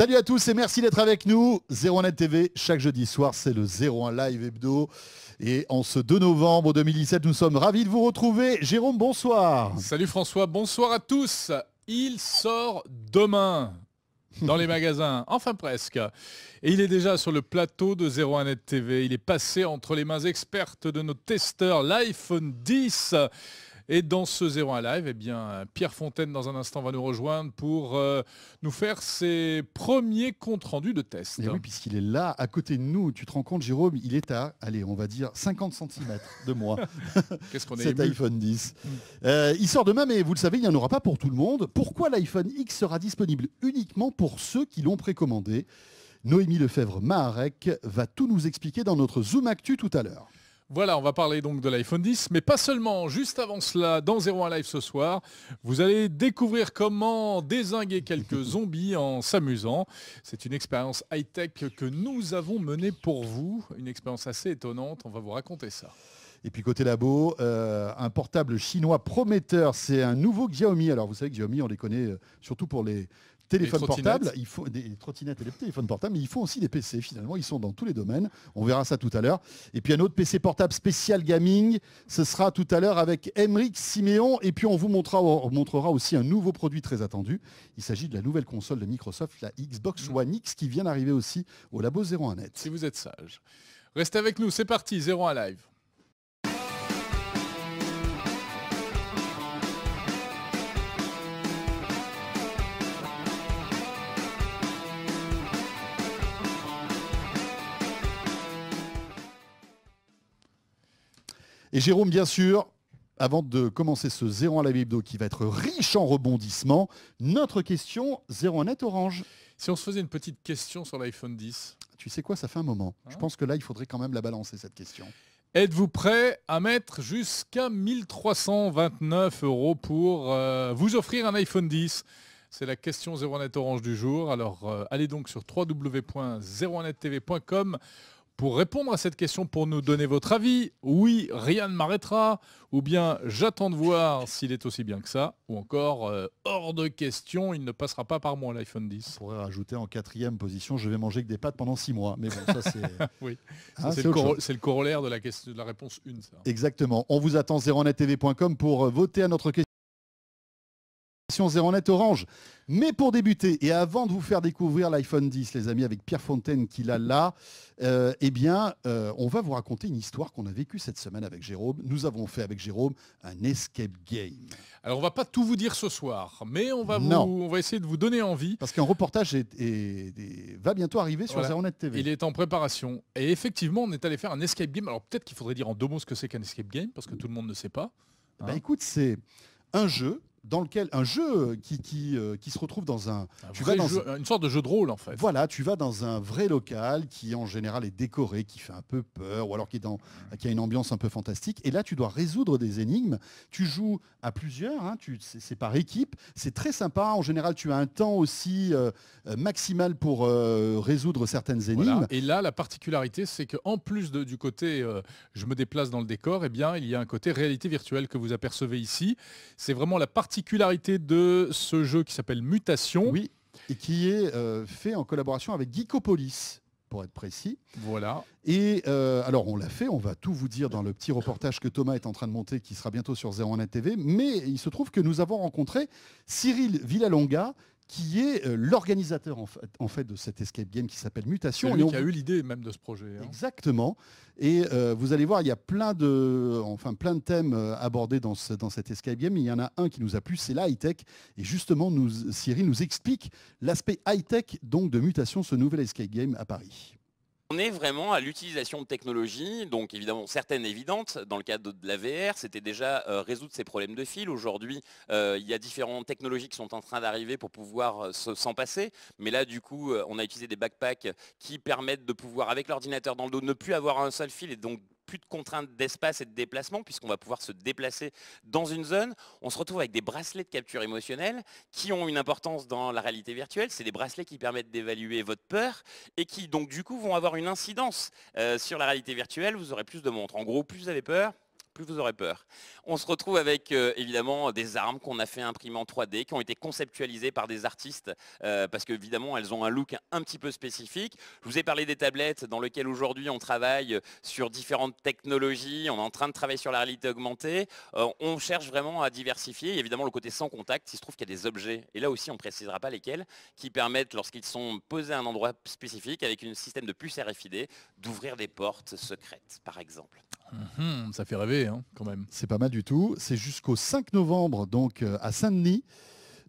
Salut à tous et merci d'être avec nous. 01net TV, chaque jeudi soir, c'est le 01 Live Hebdo. Et en ce 2 novembre 2017, nous sommes ravis de vous retrouver. Jérôme, bonsoir. Salut François, bonsoir à tous. Il sort demain dans les magasins, enfin presque. Et il est déjà sur le plateau de 01net TV. Il est passé entre les mains expertes de nos testeurs l'iPhone 10. Et dans ce 01 Live, eh bien, Pierre Fontaine, dans un instant, va nous rejoindre pour euh, nous faire ses premiers comptes rendus de test. Et puisqu'il est là, à côté de nous. Tu te rends compte, Jérôme, il est à, allez, on va dire 50 cm de moi. Qu'est-ce qu'on est Cet iPhone 10. Mm. Euh, il sort demain, mais vous le savez, il n'y en aura pas pour tout le monde. Pourquoi l'iPhone X sera disponible uniquement pour ceux qui l'ont précommandé Noémie Lefebvre-Maharek va tout nous expliquer dans notre Zoom Actu tout à l'heure. Voilà, on va parler donc de l'iPhone 10, mais pas seulement. Juste avant cela, dans 01 Live ce soir, vous allez découvrir comment désinguer quelques zombies en s'amusant. C'est une expérience high-tech que nous avons menée pour vous, une expérience assez étonnante, on va vous raconter ça. Et puis côté labo, euh, un portable chinois prometteur, c'est un nouveau Xiaomi. Alors vous savez que Xiaomi, on les connaît euh, surtout pour les, téléphone portable, il faut des trottinettes et les téléphones portables, mais il faut aussi des PC finalement, ils sont dans tous les domaines. On verra ça tout à l'heure. Et puis un autre PC portable spécial gaming, ce sera tout à l'heure avec Emric Siméon et puis on vous montrera, montrera aussi un nouveau produit très attendu. Il s'agit de la nouvelle console de Microsoft, la Xbox mm. One X qui vient d'arriver aussi au labo 01net. Si vous êtes sage. Restez avec nous, c'est parti, 01 live. Et Jérôme, bien sûr, avant de commencer ce 0 à la d'eau qui va être riche en rebondissements, notre question 0 net orange. Si on se faisait une petite question sur l'iPhone 10 Tu sais quoi, ça fait un moment. Je hein pense que là, il faudrait quand même la balancer, cette question. Êtes-vous prêt à mettre jusqu'à 1329 euros pour euh, vous offrir un iPhone 10 c'est la question 0 net Orange du jour. Alors euh, allez donc sur www.01nettv.com pour répondre à cette question, pour nous donner votre avis. Oui, rien ne m'arrêtera. Ou bien j'attends de voir s'il est aussi bien que ça. Ou encore, euh, hors de question, il ne passera pas par moi l'iPhone 10. On pourrait rajouter en quatrième position, je vais manger que des pâtes pendant six mois. Mais bon, ça c'est... oui, ah, c'est, le, corollaire de la, question, de la réponse 1. Exactement. On vous attend 0 tv.com pour euh, voter à notre question. 0 orange. Mais pour débuter et avant de vous faire découvrir l'iPhone 10, les amis, avec Pierre Fontaine qui l'a là, euh, eh bien, euh, on va vous raconter une histoire qu'on a vécue cette semaine avec Jérôme. Nous avons fait avec Jérôme un escape game. Alors, on va pas tout vous dire ce soir, mais on va, on va essayer de vous donner envie. Parce qu'un reportage va bientôt arriver sur voilà. TV. Il est en préparation. Et effectivement, on est allé faire un escape game. Alors, peut-être qu'il faudrait dire en deux mots ce que c'est qu'un escape game, parce que tout le monde ne sait pas. Eh ben, hein. écoute, c'est un jeu dans lequel un jeu qui, qui, euh, qui se retrouve dans un, une sorte de jeu de rôle en fait. Voilà, tu vas dans un vrai local qui en général est décoré, qui fait un peu peur ou alors qui est dans qui a une ambiance un peu fantastique et là tu dois résoudre des énigmes, tu joues à plusieurs hein. tu c'est par équipe, c'est très sympa en général tu as un temps aussi euh, maximal pour euh, résoudre certaines énigmes. Et là la particularité c'est que en plus du côté je me déplace dans le décor, et eh bien il y a un côté réalité virtuelle que vous apercevez ici, c'est vraiment la partie particularité de ce jeu qui s'appelle Mutation. Oui, et qui est euh, fait en collaboration avec Geekopolis pour être précis. Voilà. Et euh, alors, on l'a fait, on va tout vous dire dans le petit reportage que Thomas est en train de monter, qui sera bientôt sur 01 TV. Mais il se trouve que nous avons rencontré Cyril Villalonga, qui est euh, l'organisateur en fait, de cet escape game qui s'appelle Mutation. et qui a eu l'idée même de ce projet. Hein. Exactement. Et euh, vous allez voir, il y a plein de, enfin, plein de thèmes euh, abordés dans, cet escape game. Il y en a un qui nous a plu, c'est la high-tech. Et justement, nous, Cyril nous explique l'aspect high-tech de Mutation, ce nouvel escape game à Paris. On est vraiment à l'utilisation de technologies, donc évidemment certaines évidentes. Dans le cadre de la VR, c'était déjà euh, résoudre ces problèmes de fil. Aujourd'hui, euh, il y a différentes technologies qui sont en train d'arriver pour pouvoir euh, s'en passer. Mais là, du coup, on a utilisé des backpacks qui permettent de pouvoir, avec l'ordinateur dans le dos, ne plus avoir un seul fil et donc plus de contraintes d'espace et de déplacement, puisqu'on va pouvoir se déplacer dans une zone. On se retrouve avec des bracelets de capture émotionnelle qui ont une importance dans la réalité virtuelle. C'est des bracelets qui permettent d'évaluer votre peur et qui, donc, du coup, vont avoir une incidence euh, sur la réalité virtuelle. Vous aurez plus de montres. En gros, plus vous avez peur, plus vous aurez peur. On se retrouve avec euh, évidemment des armes qu'on a fait imprimer en 3D, qui ont été conceptualisées par des artistes, euh, parce qu'évidemment elles ont un look un petit peu spécifique. Je vous ai parlé des tablettes dans lesquelles aujourd'hui on travaille sur différentes technologies, on est en train de travailler sur la réalité augmentée. Euh, on cherche vraiment à diversifier. évidemment le côté sans contact, il se trouve qu'il y a des objets, et là aussi on ne précisera pas lesquels, qui permettent lorsqu'ils sont posés à un endroit spécifique avec un système de puce RFID d'ouvrir des portes secrètes par exemple. Mhm, ça fait rêver hein, quand même. C'est pas mal du tout. C'est jusqu'au 5 novembre, donc euh, à Saint-Denis.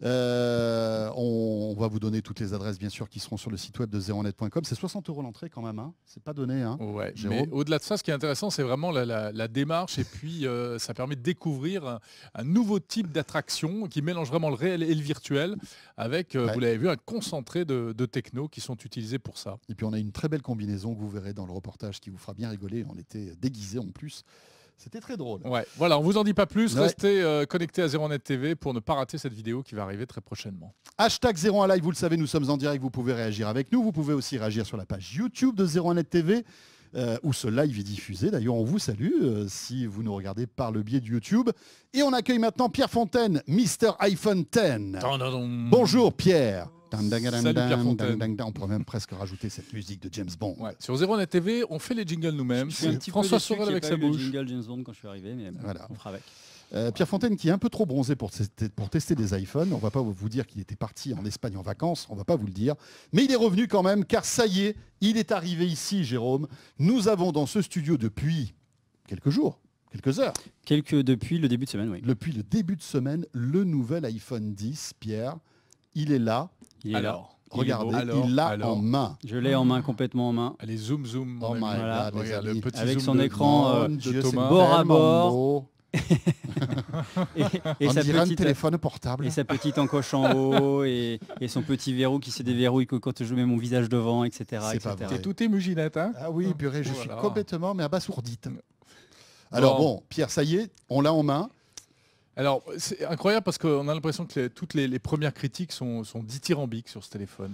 Euh, on, va vous donner toutes les adresses, bien sûr, qui seront sur le site web de zeronet.com. C'est 60 euros l'entrée quand même, hein c'est pas donné. Hein, mais au-delà de ça, ce qui est intéressant, c'est vraiment la, démarche et puis euh, ça permet de découvrir un, nouveau type d'attraction qui mélange vraiment le réel et le virtuel avec, euh, vous l'avez vu, un concentré de, de, techno qui sont utilisés pour ça. Et puis on a une très belle combinaison que vous verrez dans le reportage qui vous fera bien rigoler. On était déguisés en plus. C'était très drôle. Ouais, voilà, on vous en dit pas plus. Restez euh, connectés à 01net TV pour ne pas rater cette vidéo qui va arriver très prochainement. Hashtag 01 Live, vous le savez, nous sommes en direct, vous pouvez réagir avec nous. Vous pouvez aussi réagir sur la page YouTube de 01net TV. Euh, où ce live est diffusé. D'ailleurs, on vous salue euh, si vous nous regardez par le biais de YouTube. Et on accueille maintenant Pierre Fontaine, Mister iPhone 10. Bonjour Pierre. On pourrait même presque rajouter cette musique de James Bond. Sur Zéro Net TV, on fait les jingles nous-mêmes. François Sorel avec sa bouche. James Bond quand je suis arrivé, mais on fera avec. Euh, Pierre Fontaine qui est un peu trop bronzé pour tester, pour tester des iPhones. On ne va pas vous dire qu'il était parti en Espagne en vacances, on ne va pas vous le dire. Mais il est revenu quand même car ça y est, il est arrivé ici, Jérôme. Nous avons dans ce studio depuis quelques jours, quelques heures. depuis le début de semaine, oui. Depuis le début de semaine, le nouvel iPhone 10, Pierre il est là. Il est là. Regardez, il l'a en main. Je l'ai en main, complètement en main. Allez, zoom, zoom. voilà. Avec son écran de euh, Thomas. bord à bord. et, sa petite, téléphone portable. Et sa petite encoche en haut et, son petit verrou qui se déverrouille quand je mets mon visage devant, etc. tout est muginette. Hein ah oui, purée, je suis complètement mais abasourdite. Alors bon, Pierre, ça y est, on l'a en main. Alors, c'est incroyable parce qu'on a l'impression que toutes les, premières critiques sont, sont dithyrambiques sur ce téléphone.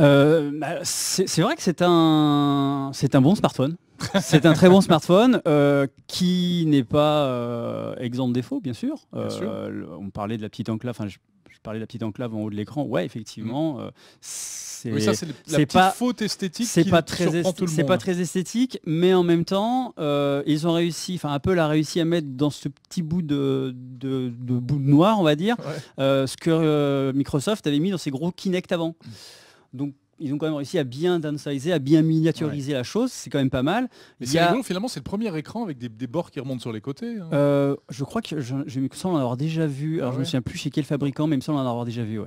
Euh, bah, c'est vrai que c'est un, un bon smartphone. c'est un très bon smartphone euh, qui n'est pas euh, exempt de défauts, bien sûr. Euh, on parlait de la petite enclave je parlais de la petite enclave en haut de l'écran. Ouais, effectivement, mm. euh, c'est la pas faute esthétique. C'est pas très c'est pas très esthétique, mais en même temps, euh, ils ont réussi. Enfin, Apple a réussi à mettre dans ce petit bout de, de, bout noir, on va dire, euh, ce que Microsoft avait mis dans ses gros Kinect avant. Mm. Donc ils ont quand même réussi à bien downsizer, à bien miniaturiser la chose. C'est quand même pas mal. Mais finalement, c'est le premier écran avec des, bords qui remontent sur les côtés. Hein. Euh, je crois que je, je me en avoir déjà vu. Alors, je me souviens plus chez quel fabricant, mais il me semble en avoir déjà vu.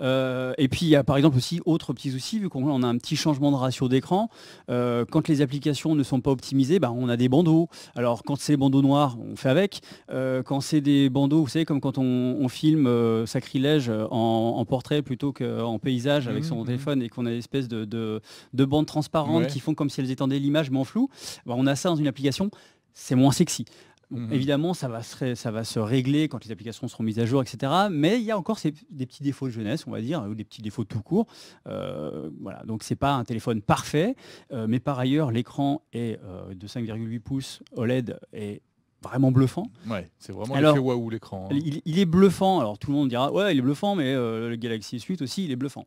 Euh, et puis, il y a par exemple aussi autre petit souci, vu qu'on a un petit changement de ratio d'écran. Euh, quand les applications ne sont pas optimisées, bah, on a des bandeaux. Alors, quand c'est bandeaux noirs, on fait avec. quand c'est des bandeaux, vous savez, comme quand on, filme Sacrilège en, portrait plutôt qu'en paysage avec mmh, son mmh. téléphone et qu'on a espèces de, de, bandes transparentes qui font comme si elles étendaient l'image mais en flou. Bah, on a ça dans une application, c'est moins sexy. Mhm. Évidemment, ça va, se ça va se régler quand les applications seront mises à jour, etc. Mais il y a encore ces, des petits défauts de jeunesse, on va dire, ou des petits défauts tout court. Euh, voilà, donc c'est pas un téléphone parfait. Euh, mais par ailleurs, l'écran est euh, de 5,8 pouces OLED est vraiment bluffant. Ouais, c'est vraiment alors, waouh l'écran. Hein. Il, il, est bluffant. Alors tout le monde dira ouais, il est bluffant, mais le Galaxy S8 aussi, il est bluffant.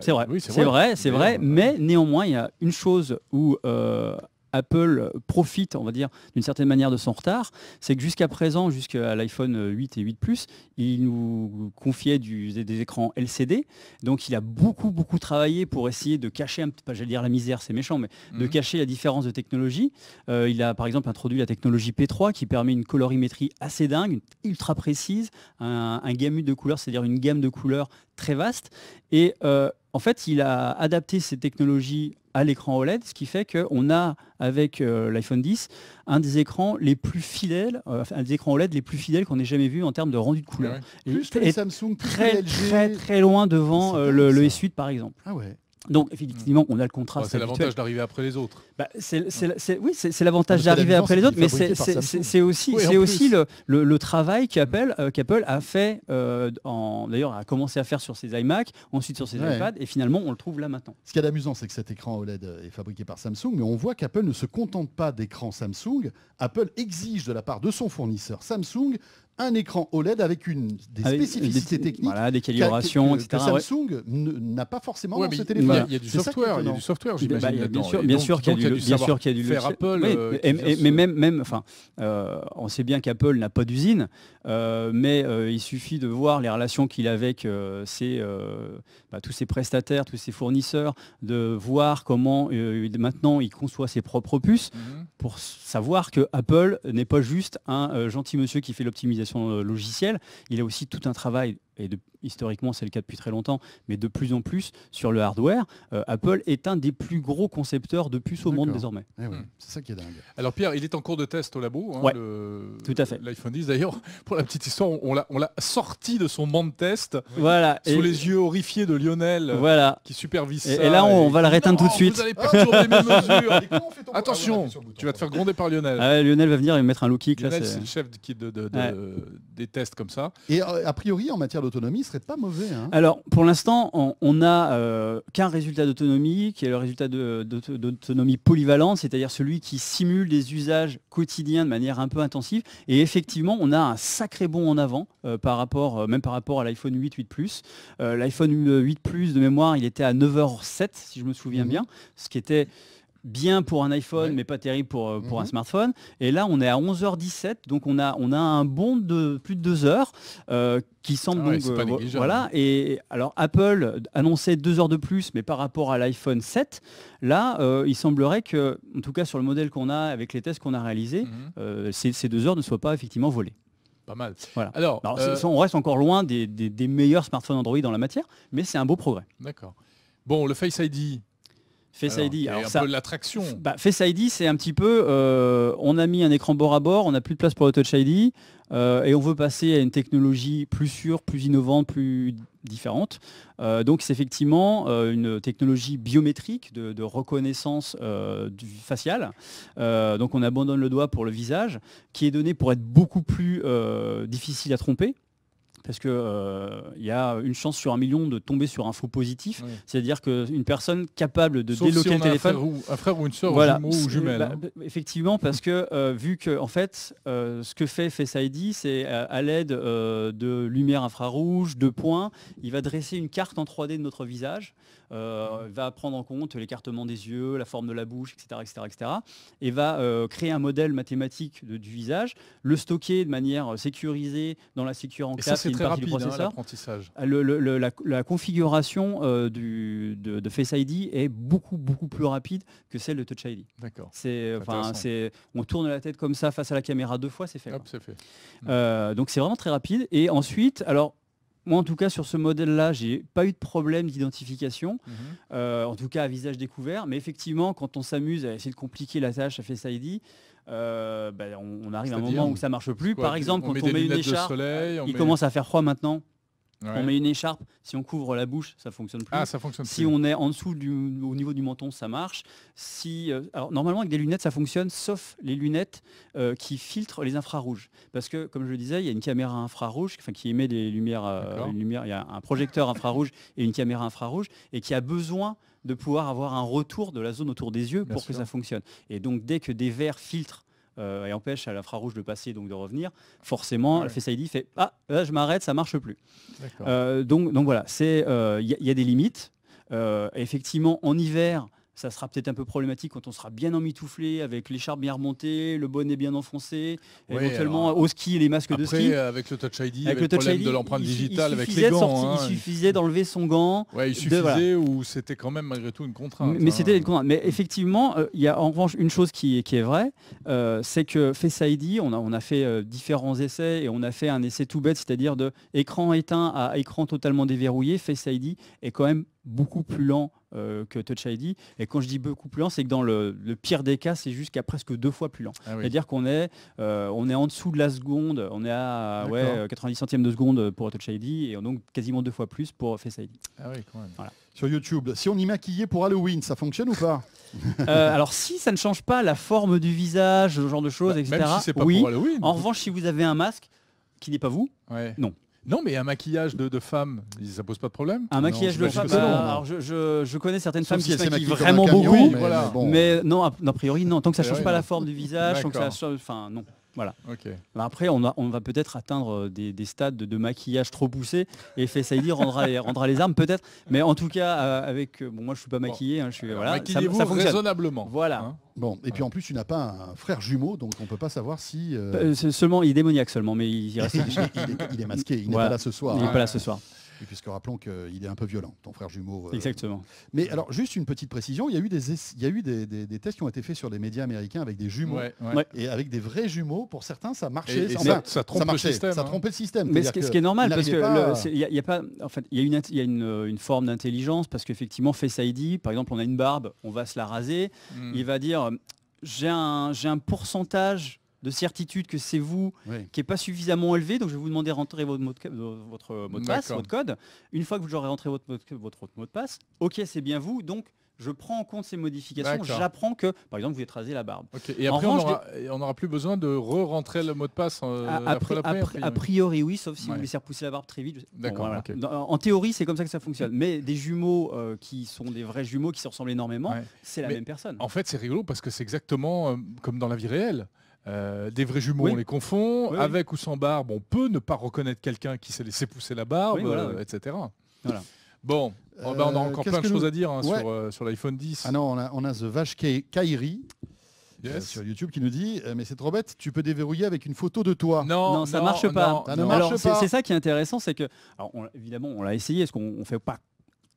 C'est vrai, c'est vrai, c'est vrai, mais néanmoins, il y a une chose où euh, Apple euh, profite, on va dire, d'une certaine manière de son retard, c'est que jusqu'à présent, jusqu'à l'iPhone 8 euh, et 8 Plus, il nous confiait des, écrans LCD. Donc il a beaucoup, beaucoup travaillé pour essayer de cacher, pas j'allais dire la misère, c'est méchant, mais de mhm. cacher la différence de technologie. Euh, il a par exemple introduit la technologie P3 qui permet une colorimétrie assez dingue, ultra précise, un, gamut de couleurs, c'est-à-dire une gamme de couleurs très vaste. Et en fait, il a adapté ces technologies à l'écran OLED, ce qui fait qu'on a avec euh, l'iPhone 10 un des écrans les plus fidèles, euh, un des écrans OLED les plus fidèles qu'on ait jamais vu en termes de rendu de couleur. Juste Samsung, très, très très loin devant euh, le, le S8 par exemple. Ah donc effectivement, on a le contrat. c'est l'avantage d'arriver après les autres. Bah, c'est, oui, c'est, l'avantage d'arriver après les autres, mais c'est, aussi, c'est aussi le, travail qu'Apple, euh, a fait, euh, en, d'ailleurs a commencé à faire sur ses iMac, ensuite sur ses iPad, iPads, et finalement on le trouve là maintenant. Ce qui est amusant, c'est que cet écran OLED est fabriqué par Samsung, mais on voit qu'Apple ne se contente pas d'écran Samsung. Apple exige de la part de son fournisseur Samsung un écran OLED avec une des spécificités techniques. des calibrations, euh, etc. Samsung n'a pas forcément ce téléphone. Il y a du software, il y a du software, eh ben, j'imagine. bien sûr, sûr qu'il y a du, faire Apple. Euh, mais euh. même, même, enfin, on sait bien qu'Apple n'a pas d'usine, mais il suffit de voir les relations qu'il a avec bah, tous ses prestataires, tous ses fournisseurs, de voir comment maintenant il conçoit ses propres puces mhm. pour savoir que Apple n'est pas juste un gentil monsieur qui fait l'optimisation euh, logicielle. Il y a aussi tout un travail et historiquement c'est le cas depuis très longtemps, mais de plus en plus sur le hardware, euh, Apple est un des plus gros concepteurs de puces au monde désormais. Eh hmm. c'est ça qui est dingue. Alors Pierre, il est en cours de test au labo, hein, tout L'iPhone 10 d'ailleurs, pour la petite histoire, on l'a, sorti de son banc de test, sous les yeux horrifiés de Lionel euh, qui supervise et, là on, va l'arrêter tout de suite. Attention, tu vas te faire gronder par Lionel. Ah Lionel va venir et mettre un low kick. Lionel, c'est... le chef des tests comme ça. Et euh, a priori en matière d'autonomie serait pas mauvais. Hein. Alors, pour l'instant, on n'a euh, qu'un résultat d'autonomie, qui est le résultat d'autonomie polyvalente, c'est-à-dire celui qui simule des usages quotidiens de manière un peu intensive. Et effectivement, on a un sacré bond en avant, euh, par rapport, euh, même par rapport à l'iPhone 8, 8 Plus. L'iPhone 8 Plus, de mémoire, il était à 9h07, si je me souviens mmh. bien, ce qui était bien pour un iPhone, mais pas terrible pour, euh, pour un mhm. smartphone. Et là, on est à 11h17, donc on a, on a un bond de plus de 2 heures euh, qui semble ah donc. Euh, voilà. Et alors, Apple annonçait 2 heures de plus, mais par rapport à l'iPhone 7, là, il semblerait que, en tout cas sur le modèle qu'on a, avec les tests qu'on a réalisés, mhm. ces, deux 2 heures ne soient pas effectivement volées. Pas mal. Voilà. Alors, on reste encore loin des, des meilleurs smartphones Android dans la matière, mais c'est un beau progrès. D'accord. Bon, le Face ID, Face ID. l'attraction. Bah, Face c'est un petit peu, euh, on a mis un écran bord à bord, on n'a plus de place pour le Touch ID, euh, et on veut passer à une technologie plus sûre, plus innovante, plus différente. Euh, donc c'est effectivement une technologie biométrique de, reconnaissance faciale. donc on abandonne le doigt pour le visage, qui est donné pour être beaucoup plus difficile à tromper parce qu'il euh, il y a une chance sur un million de tomber sur un faux positif. C'est-à-dire qu'une personne capable de déloquer téléphone. Un frère ou, une sœur, ou, jumelle. Bah, hein. bah, effectivement, parce que euh, vu que, en fait, euh, ce que fait Face ID, c'est à l'aide de lumière infrarouge, de points, il va dresser une carte en 3D de notre visage. Euh, va prendre en compte l'écartement des yeux, la forme de la bouche, etc. etc., etc. et va euh, créer un modèle mathématique du visage, le stocker de manière sécurisée dans la Secure Enclave. Et c'est très rapide, la, configuration euh, du, de, Face ID est beaucoup, beaucoup plus rapide que celle de Touch ID. D'accord. on tourne la tête comme ça face à la caméra deux fois, c'est fait. fait. donc c'est vraiment très rapide. Et ensuite, alors moi, en tout cas, sur ce modèle-là, je n'ai pas eu de problème d'identification, mhm. euh, en tout cas à visage découvert. Mais effectivement, quand on s'amuse à essayer de compliquer la tâche à Face ID, euh, ben, on, arrive à un moment où ça marche plus. Par exemple, quand on met une écharpe, il commence à faire froid maintenant. On met une écharpe, si on couvre la bouche, ça fonctionne plus. Ah, ça fonctionne plus. Si on est en dessous du, au niveau du menton, ça marche. Si, euh, normalement avec des lunettes, ça fonctionne, sauf les lunettes euh, qui filtrent les infrarouges, parce que comme je le disais, il y a une caméra infrarouge, qui émet des lumières, euh, lumière, il y a un projecteur infrarouge et une caméra infrarouge, et qui a besoin de pouvoir avoir un retour de la zone autour des yeux pour que ça fonctionne. Et donc dès que des verres filtrent euh, et empêche à l'infrarouge de passer, donc de revenir, forcément, elle le Face fait Ah, là, je m'arrête, ça ne marche plus. Euh, donc, voilà, euh, il y, a des limites. effectivement, en hiver, ça sera peut-être un peu problématique quand on sera bien emmitouflé, avec l'écharpe bien remontée, le bonnet bien enfoncé, éventuellement au ski les masques de ski. Avec avec, le de l'empreinte il suffisait d'enlever son gant. il suffisait ou c'était quand même malgré tout une contrainte. Mais, hein. c'était une contrainte. Mais effectivement, euh, il y a en revanche une chose qui, qui est vraie, euh, c'est que Face ID, on a, fait euh, différents essais et on a fait un essai tout bête, c'est-à-dire de écran éteint à écran totalement déverrouillé, Face ID est quand même beaucoup plus lent euh, que Touch ID. Et quand je dis beaucoup plus lent, c'est que dans le, pire des cas, c'est jusqu'à presque deux fois plus lent. Ah C'est-à-dire qu'on est, euh, on est en dessous de la seconde, on est à 90 euh, centièmes de seconde pour Touch ID et donc quasiment deux fois plus pour Face ID. Ah sur YouTube. Si on y maquillait pour Halloween, ça fonctionne ou pas Alors si ça ne change pas la forme du visage, ce genre de choses, bah, etc. pas oui. En revanche, si vous avez un masque qui n'est pas vous, non. Non, mais un maquillage de, femme, ça pose pas de problème. Un maquillage de femme, bah, alors je, connais certaines femmes qui se maquillent vraiment beaucoup, mais, non, a, priori non. Tant que ça change pas la forme du visage, tant que ça, enfin non. Voilà. Ben après, on, va peut-être atteindre euh, des, stades de, maquillage trop poussé et y rendra, les, rendra les armes peut-être. Mais en tout cas, euh, avec. Euh, bon, moi, je suis pas maquillé. Hein, je suis, voilà, Maquillez-vous ça, raisonnablement. Voilà. Hein. bon, et puis en plus, tu n'as pas un frère jumeau, donc on peut pas savoir si. seulement, il est démoniaque seulement, mais il, reste. il, est, masqué, il n'est pas là ce soir. Il n'est hein. pas là ce soir puisque rappelons qu'il est un peu violent, ton frère jumeau. Euh. Exactement. Mais alors, juste une petite précision, il y a eu, des, il eu des, tests qui ont été faits sur les médias américains avec des jumeaux. Et avec des vrais jumeaux, pour certains, ça marchait. ça, ça, le système. Ça hein. trompait le système. Mais ce, qui est normal, parce qu'il y, a, pas... En fait, il y une, forme d'intelligence, parce qu'effectivement, Face ID, par exemple, on a une barbe, on va se la raser, hmm. il va dire j'ai un, un pourcentage de certitude que c'est vous qui n'est pas suffisamment élevé. Donc, je vais vous demander de rentrer votre mot de, euh, passe, votre code. Une fois que vous aurez rentré votre, votre mot de passe, OK, c'est bien vous. Donc, je prends en compte ces modifications, j'apprends que, par exemple, vous avez rasé la barbe. Et après, on n'aura plus besoin de re-rentrer le mot de passe euh, après, a, priori, oui, sauf si vous laissez repousser la barbe très vite. D'accord. En théorie, c'est comme ça que ça fonctionne. Mais des jumeaux euh, qui sont des vrais jumeaux, qui se ressemblent énormément, c'est la même personne. En fait, c'est rigolo parce que c'est exactement comme dans la vie réelle. Euh, des vrais jumeaux, on les confond. Avec ou sans barbe, on peut ne pas reconnaître quelqu'un qui s'est laissé pousser la barbe, euh, etc. Bon, oh, ben, on a euh, encore plein de choses à dire hein, sur, l'iPhone 10. Ah non, on a, on The Vache Kairi. sur YouTube qui nous dit mais c'est trop bête tu peux déverrouiller avec une photo de toi non, ça ne marche pas, c'est ça qui est intéressant c'est que évidemment on l'a essayé est-ce qu'on fait pas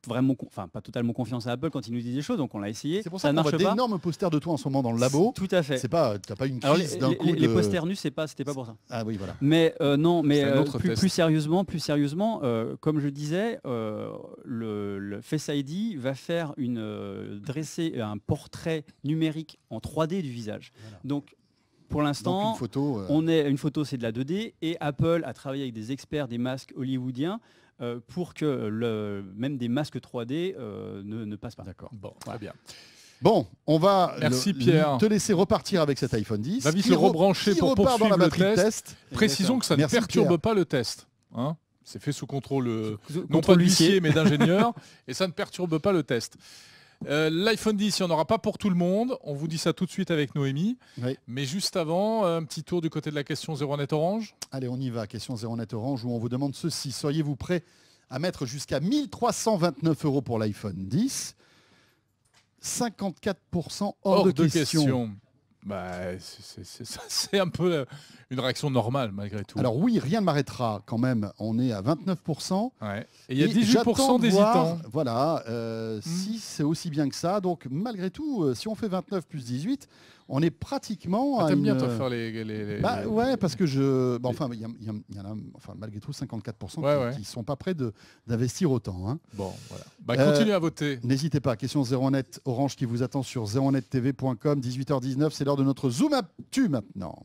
vraiment, enfin pas totalement confiance à Apple quand il nous dit des choses, donc on l'a essayé. C'est pour ça, ça qu'on voit d'énormes posters de toi en ce moment dans le labo. Tout à fait. C'est pas, t'as pas une d'un coup. Les, posters nus, c'est pas, c'était pas pour ça. Ah oui, voilà. Mais euh, non, mais euh, plus, sérieusement, plus sérieusement, euh, comme je disais, le, Face ID va faire une dresser un portrait numérique en 3D du visage. Donc pour l'instant, on est une photo, c'est de la 2D et Apple a travaillé avec des experts des masques hollywoodiens euh, pour que même des masques 3D euh, ne, passent pas. D'accord. Bon, très bien. Bon, on va te laisser repartir avec cet iPhone 10. Va vite le rebrancher pour poursuivre dans la le test. Précisons que ça ne perturbe pas le test. Hein. c'est fait sous contrôle, euh, non pas d'huissier, mais d'ingénieur, et ça ne perturbe pas le test. Euh, L'iPhone 10, il n'y en aura pas pour tout le monde. On vous dit ça tout de suite avec Noémie. Mais juste avant, euh, un petit tour du côté de la question 0 net orange. Allez, on y va. Question 0 net orange où on vous demande ceci. soyez vous prêt à mettre jusqu'à 1329 euros pour l'iPhone 10 54% hors, de, question. Bah, c'est un peu euh, une réaction normale malgré tout. Alors oui, rien ne m'arrêtera quand même. On est à 29%. Et il y a 18% d'hésitants. Voilà, euh, hmm. si c'est aussi bien que ça. Donc malgré tout, euh, si on fait 29 plus 18, on est pratiquement. Ah, T'aimes bien toi euh, faire les, bah, ouais, parce que je. Bah, enfin, il y, en a, enfin, malgré tout, 54% qui, ne sont pas prêts d'investir autant. Hein. Bon, voilà. Bah, euh, continuez à voter. N'hésitez pas. Question 0 net Orange qui vous attend sur 0nettv.com. 18h19, c'est l'heure de notre Zoom Tu maintenant.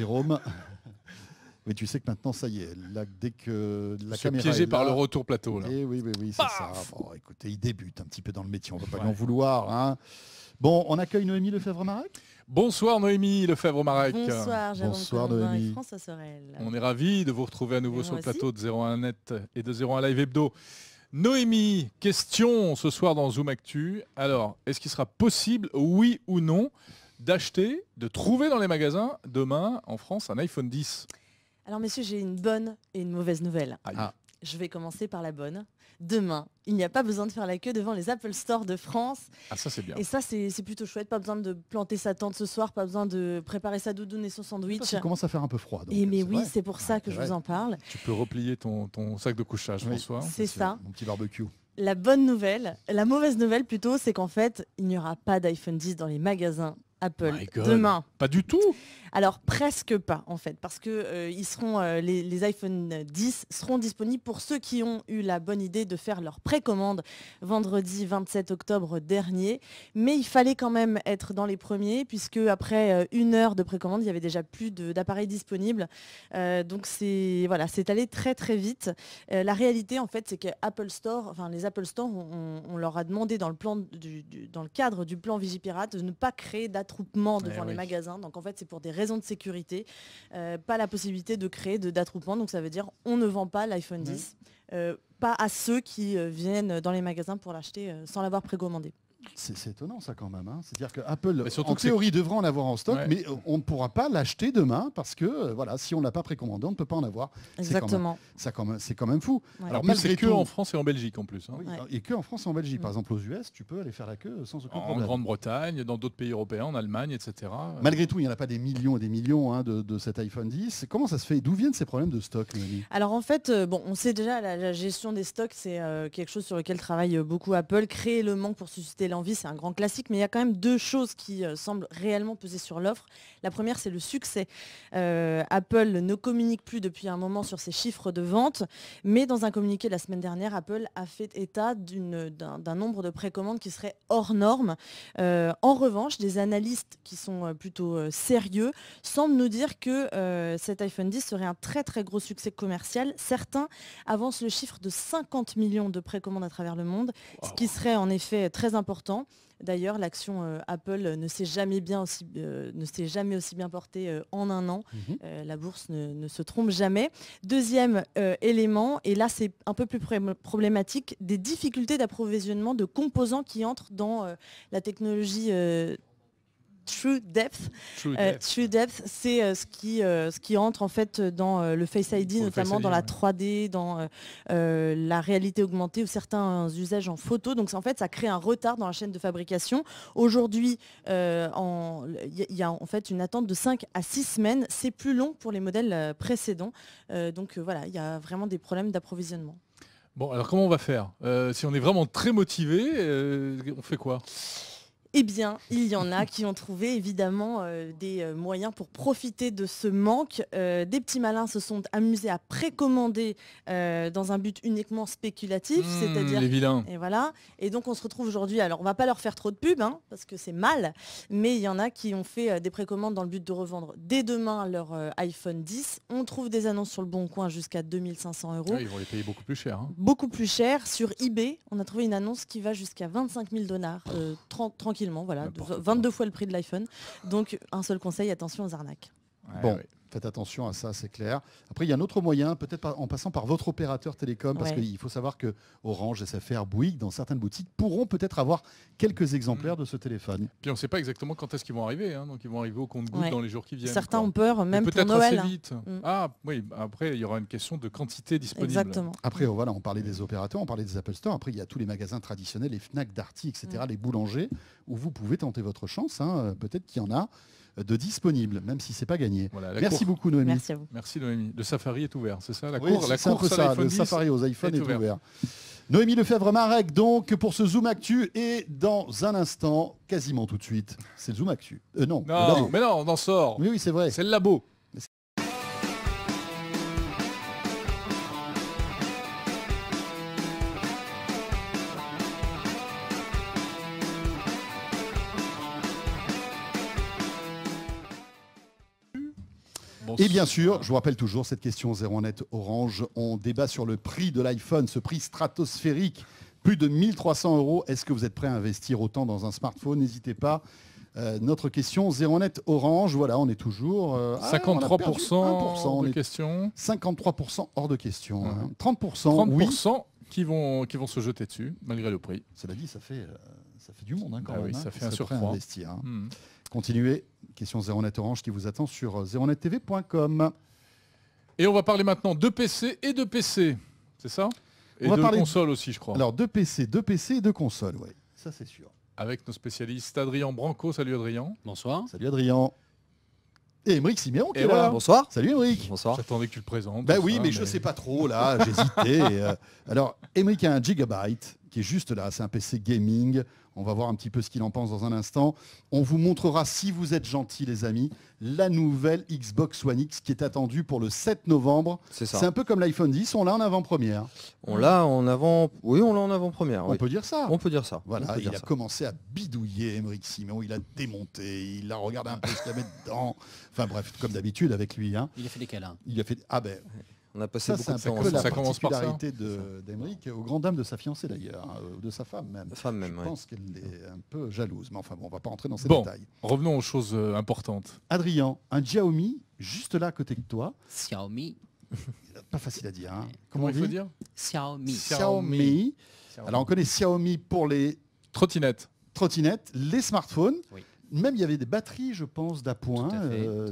Jérôme. Mais tu sais que maintenant, ça y est, là, dès que la caméra. par le retour plateau. Là. Eh oui, oui, oui, c'est ça. écoutez, il débute un petit peu dans le métier, on ne va pas en vouloir. Hein. Bon, on accueille Noémie Lefebvre-Marac Bonsoir Noémie Lefebvre-Marac. Bonsoir Jérôme Bonsoir Noémie. François Sorel. On est ravis de vous retrouver à nouveau sur le plateau de 01 Net et de 01 Live Hebdo. Noémie, question ce soir dans Zoom Actu. Alors, est-ce qu'il sera possible, oui ou non, d'acheter, de trouver dans les magasins demain en France un iPhone 10 Alors messieurs, j'ai une bonne et une mauvaise nouvelle. Ah. Je vais commencer par la bonne. Demain, il n'y a pas besoin de faire la queue devant les Apple Store de France. Ah ça c'est bien. Et ça c'est plutôt chouette, pas besoin de planter sa tente ce soir, pas besoin de préparer sa doudoune et son sandwich. Ça, commence à faire un peu froid. et eh mais oui, c'est pour ça que je vous en parle. Tu peux replier ton, sac de couchage, C'est ça. Mon petit barbecue. La bonne nouvelle, la mauvaise nouvelle plutôt, c'est qu'en fait, il n'y aura pas d'iPhone 10 dans les magasins Apple demain. Pas du tout. Alors presque pas en fait, parce que euh, ils seront, euh, les, iPhone 10 seront disponibles pour ceux qui ont eu la bonne idée de faire leur précommande vendredi 27 octobre dernier. Mais il fallait quand même être dans les premiers, puisque après euh, une heure de précommande, il y avait déjà plus d'appareils disponibles. donc c'est voilà, c'est allé très très vite. la réalité en fait, c'est que Apple Store, enfin les Apple Store, on, leur a demandé dans le plan dans le cadre du plan Vigipirate de ne pas créer d'attente d'attroupement eh devant les magasins. Donc en fait, c'est pour des raisons de sécurité, euh, pas la possibilité de créer d'attroupement. donc ça veut dire on ne vend pas l'iPhone 10, mhm. euh, pas à ceux qui euh, viennent dans les magasins pour l'acheter sans l'avoir précommandé. C'est étonnant ça quand même. Hein. C'est-à-dire que Apple, en théorie, devra en avoir en stock, mais on ne pourra pas l'acheter demain parce que euh, voilà, si on ne l'a pas précommandé, on ne peut pas en avoir. Exactement. C'est quand, même fou. Alors Alors c'est que en France et en Belgique en plus. Hein. Et que en France et en Belgique. Par mm. exemple, aux US, tu peux aller faire la queue sans aucun en problème. En Grande-Bretagne, dans d'autres pays européens, en Allemagne, etc. Malgré tout, il n'y en a pas des millions et des millions hein, de, cet iPhone 10. Comment ça se fait D'où viennent ces problèmes de stock, Alors en fait, euh, bon, on sait déjà la, gestion des stocks, c'est euh, quelque chose sur lequel travaille beaucoup Apple. Créer le manque pour susciter l'envie c'est un grand classique, mais il y a quand même deux choses qui euh, semblent réellement peser sur l'offre. La première, c'est le succès. Euh, Apple ne communique plus depuis un moment sur ses chiffres de vente, mais dans un communiqué la semaine dernière, Apple a fait état d'un nombre de précommandes qui serait hors norme. Euh, en revanche, des analystes qui sont plutôt sérieux semblent nous dire que cet iPhone 10 serait un très très gros succès commercial. Certains avancent le chiffre de 50 millions de précommandes à travers le monde, ce qui serait en effet très important D'ailleurs, l'action euh, Apple ne s'est jamais, bien aussi, euh, ne s'est jamais aussi bien portée euh, en un an. Mhm. la bourse ne, ne, se trompe jamais. Deuxième élément, et là c'est un peu plus problématique, des difficultés d'approvisionnement de composants qui entrent dans la technologie True euh, Depth. True Depth, c'est euh, ce, qui, euh, ce qui entre en fait dans le Face ID, notamment dans la 3D, dans la réalité augmentée ou certains usages en photo. Donc en fait, ça crée un retard dans la chaîne de fabrication. Aujourd'hui, il y, a en fait une attente de 5 à 6 semaines. C'est plus long pour les modèles précédents. donc voilà, il y a vraiment des problèmes d'approvisionnement. Bon, alors comment on va faire Si on est vraiment très motivé, on fait quoi eh bien, il y en a qui ont trouvé évidemment euh, des euh, moyens pour profiter de ce manque. Euh, des petits malins se sont amusés à précommander dans un but uniquement spéculatif, mmh, c'est-à-dire les vilains. Et voilà. Et donc on se retrouve aujourd'hui. Alors on va pas leur faire trop de pub, hein, parce que c'est mal. Mais il y en a qui ont fait des précommandes dans le but de revendre dès demain leur iPhone 10. On trouve des annonces sur le Bon Coin jusqu'à 2500 euros. Ah, ils vont les payer beaucoup plus cher. Hein. Beaucoup plus cher sur eBay. On a trouvé une annonce qui va jusqu'à 25 000 dollars. tranquille voilà, 22 fois le prix de l'iPhone. Donc un seul conseil, attention aux arnaques. Faites attention à ça, c'est clair. Après, il y a un autre moyen, peut-être en passant par votre opérateur télécom, parce qu'il faut savoir que Orange, SFR, Bouygues, dans certaines boutiques, pourront peut-être avoir quelques exemplaires mm. de ce téléphone. Puis on ne sait pas exactement quand est-ce qu'ils vont arriver, hein. donc ils vont arriver au compte-goutte dans les jours qui viennent. Certains ont peur, même peut-être Assez hein. vite. Mm. Ah oui, après il y aura une question de quantité disponible. Exactement. Après, mm. voilà, on parlait des opérateurs, on parlait des Apple Store. Après, il y a tous les magasins traditionnels, les Fnac, Darty, etc., les boulangers, où vous pouvez tenter votre chance. Hein. Peut-être qu'il y en a de disponible, même si c'est pas gagné. Merci beaucoup Noémie. Merci, Merci Noémie. Le Safari est ouvert, c'est ça la cour, la course ça, le Safari aux iPhones est, ouvert. Noémie Lefebvre-Marek, donc, pour ce Zoom Actu, et dans un instant, quasiment tout de suite, c'est le Zoom Actu. Euh, non, non, mais non, on en sort. Oui, oui, c'est vrai. C'est le labo. Et bien sûr, je vous rappelle toujours cette question zéro net orange. On débat sur le prix de l'iPhone, ce prix stratosphérique, plus de 1300 euros. Est-ce que vous êtes prêt à investir autant dans un smartphone N'hésitez pas. Euh, notre question 0 net orange, voilà, on est toujours euh, 53% ah, de question. 53% hors de question. 30%, hein. 30% qui vont qui vont se jeter dessus malgré le prix. Cela dit, ça fait euh, ça fait du monde hein, quand ah même. Hein, ça fait un sur hmm. Continuez question Zeronet Orange qui vous attend sur euh, ZeronetTV.com Et on va parler maintenant de PC et de PC, c'est ça Et on va de console aussi, je crois. Alors, de PC, de PC et de console, oui, ça c'est sûr. Avec nos spécialistes Adrien Branco, salut Adrien. Bonsoir. Salut Adrien. Et Émeric Siméon qui et voilà. Bonsoir. Salut Émeric. Bonsoir. J'attendais que tu le présentes. Ben oui, mais, je sais pas trop là, j'hésitais. Euh. Alors, Émeric a un gigabyte qui est juste là, c'est un PC gaming on va voir un petit peu ce qu'il en pense dans un instant. On vous montrera, si vous êtes gentils les amis, la nouvelle Xbox One X qui est attendue pour le 7 novembre. C'est ça. C'est un peu comme l'iPhone 10, on l'a en avant-première. On l'a en avant, oui, on l'a en avant-première. On peut dire ça. On peut dire ça. Voilà, il a commencé à bidouiller Émeric Simon, il a démonté, il a regardé un peu ce qu'il y avait dedans. Enfin bref, comme d'habitude avec lui. Hein. Il a fait des câlins. Il a fait, ah ben. On a passé ça, beaucoup de temps Ça commence par ça. d'Emeric, au grand dame de sa fiancée d'ailleurs, hein, de sa femme même. Je pense qu'elle est un peu jalouse, mais enfin bon, on ne va pas rentrer dans ces bon, détails. Revenons aux choses euh, importantes. Adrien, un Xiaomi juste là à côté de toi. Xiaomi. Pas facile à dire. Hein. Comment, on dit dire Xiaomi. Xiaomi. Alors on connaît Xiaomi pour les trottinettes. Trottinettes, les smartphones. Même il y avait des batteries, je pense, d'appoint. Euh,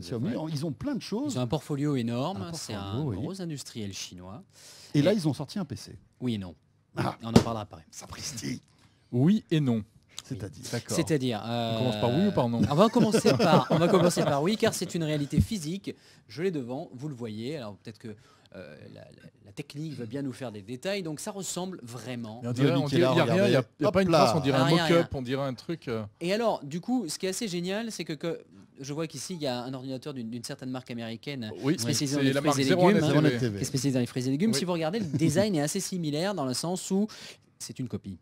ils ont plein de choses. Ils ont un portfolio énorme. C'est un gros industriel chinois. Et, là, ils ont sorti un PC. Oui et non. Ah. On en parlera après. Sapristi. Oui et non. C'est-à-dire. C'est-à-dire. on euh, commence par oui ou par non On va commencer par. On va commencer par oui, car c'est une réalité physique. Je l'ai devant. Vous le voyez. Alors peut-être que euh, la, technique va bien nous faire des détails, donc ça ressemble vraiment. Il n'y il n'y a, pas une place, on dirait ah, un mock-up, on dirait un truc. Euh. Et alors, du coup, ce qui est assez génial, c'est que, je vois qu'ici, il y a un ordinateur d'une certaine marque américaine euh, spécialisé spécialisée dans les fruits et légumes. légumes. Si vous regardez, le design est assez similaire dans le sens où c'est une copie.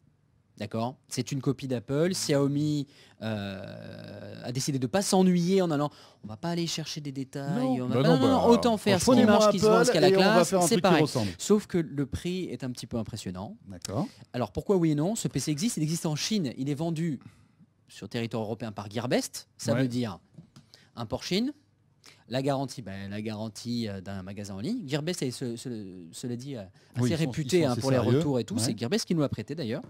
D'accord C'est une copie d'Apple. Xiaomi euh, a décidé de ne pas s'ennuyer en allant. On va pas aller chercher des détails. Non, on va bah non, bah, non, autant faire ce qui marche, qui se ce la classe. C'est pareil. Sauf que le prix est un petit peu impressionnant. D'accord. Alors pourquoi oui et non Ce PC existe. Il existe en Chine. Il est vendu sur territoire européen par Gearbest. Ça veut dire un port Chine, la garantie, bah, la garantie euh, d'un magasin en ligne. Gearbest est, cela dit, euh, assez réputé hein, pour les retours et tout. C'est Gearbest qui nous l'a prêté d'ailleurs.